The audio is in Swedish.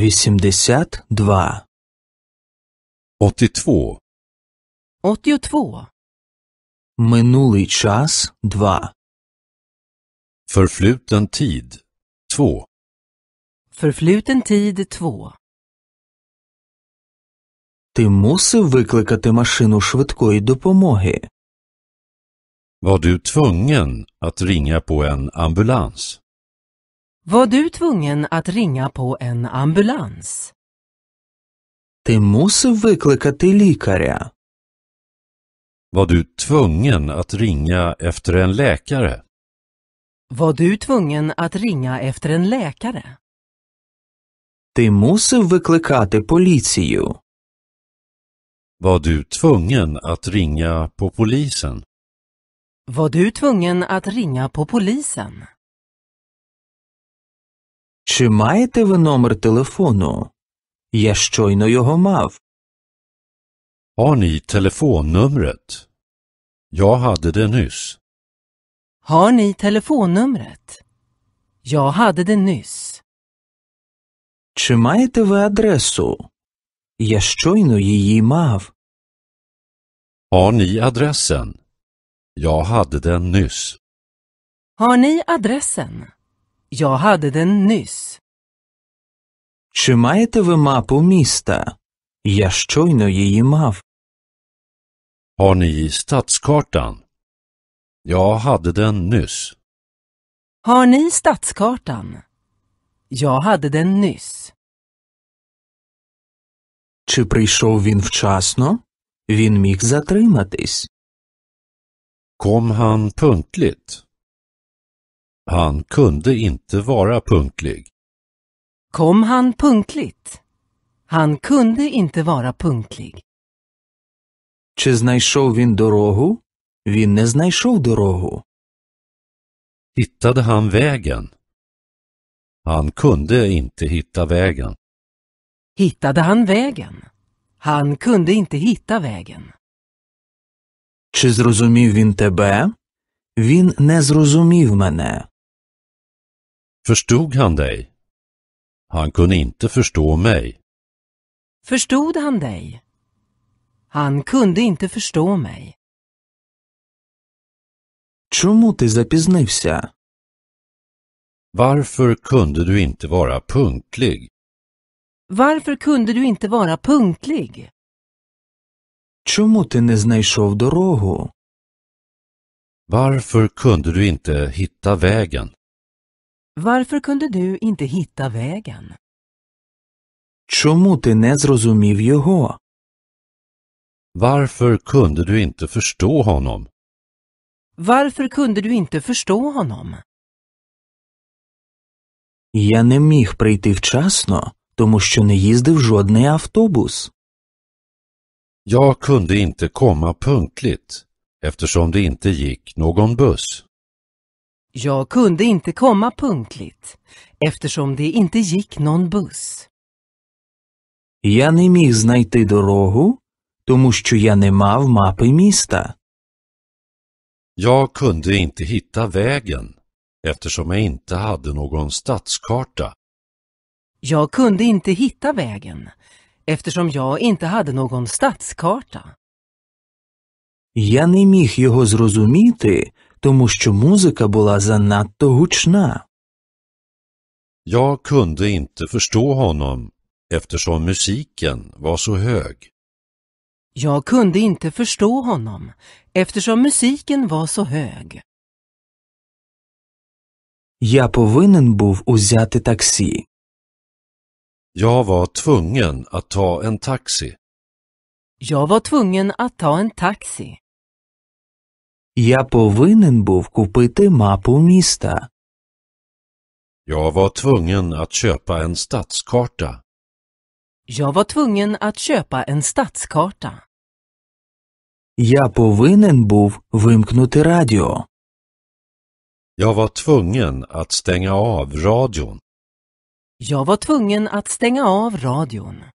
82 82 82. Минулий час 2 Förfluten tid 2 Förfluten tid 2. Ти мусив викликати машину швидкої допомоги. Var du tvungen att ringa på en ambulans? Var du tvungen att ringa på en ambulans? Ти мусив викликати лікаря. Var du tvungen att ringa efter en läkare? Var du tvungen att ringa efter en läkare? Ти мусив викликати поліцію. Var du tvungen att ringa på polisen? Var du tvungen att ringa på polisen? Чи маєте ви номер телефону? Я щойно його мав. Har ni telefonnumret? Jag hade det nyss. Har ni telefonnumret? Jag hade det nyss. Чи маєте ви адресу? Я щойно її мав. Har ni adressen? Jag hade den nyss. Har ni adressen? Jag hade den nyss. Чи маєте ви мапу міста? Я щойно її мав. Har ni stadskartan? Jag hade den nyss. Har ni stadskartan? Jag hade den nyss. Чи прийшов він вчасно? Він міг затриматись. Kom han punktligt? Han kunde inte vara punktlig. Kom han punktligt? Han kunde inte vara punktlig. Чи знайшов він дорогу? Він не знайшов дорогу. Hittade han vägen? Han kunde inte hitta vägen. Hittade han vägen? Han kunde inte hitta vägen. Чи зрозумів він тебе? Він не зрозумів мене. Förstod han dig? Han kunde inte förstå mig. Förstod han dig? Han kunde inte förstå mig. Чому ти запізнився? Varför kunde du inte vara punktlig? Varför kunde du inte vara punktlig? Чому ти не знайшов дорогу? Varför kunde du inte hitta vägen? Varför kunde du inte hitta vägen? Чому ти не зрозумів його? Varför kunde du inte förstå honom? Varför kunde du inte förstå honom? Я не міг прийти вчасно, тому що не їздив жодний автобус. Jag kunde inte komma punktligt eftersom det inte gick någon buss. Jag kunde inte komma punktligt eftersom det inte gick någon buss. Я не міг знайти дорогу, тому що я не мав мапи міста. Jag kunde inte hitta vägen eftersom jag inte hade någon stadskarta. Jag kunde inte hitta vägen eftersom jag inte hade någon stadskarta. Jag не міг його зрозуміти, тому що музика була занадто гучна. Jag kunde inte förstå honom eftersom musiken var så hög. Jag kunde inte förstå honom eftersom musiken var så hög. Я повинен був узяти таксі. Jag var tvungen att ta en taxi. Jag var tvungen att ta en taxi. Я повинен був купити мапу міста. Jag var tvungen att köpa en stadskarta. Jag var tvungen att köpa en stadskarta. Я повинен був вимкнути радіо. Jag var tvungen att stänga av radion. Jag var tvungen att stänga av radion.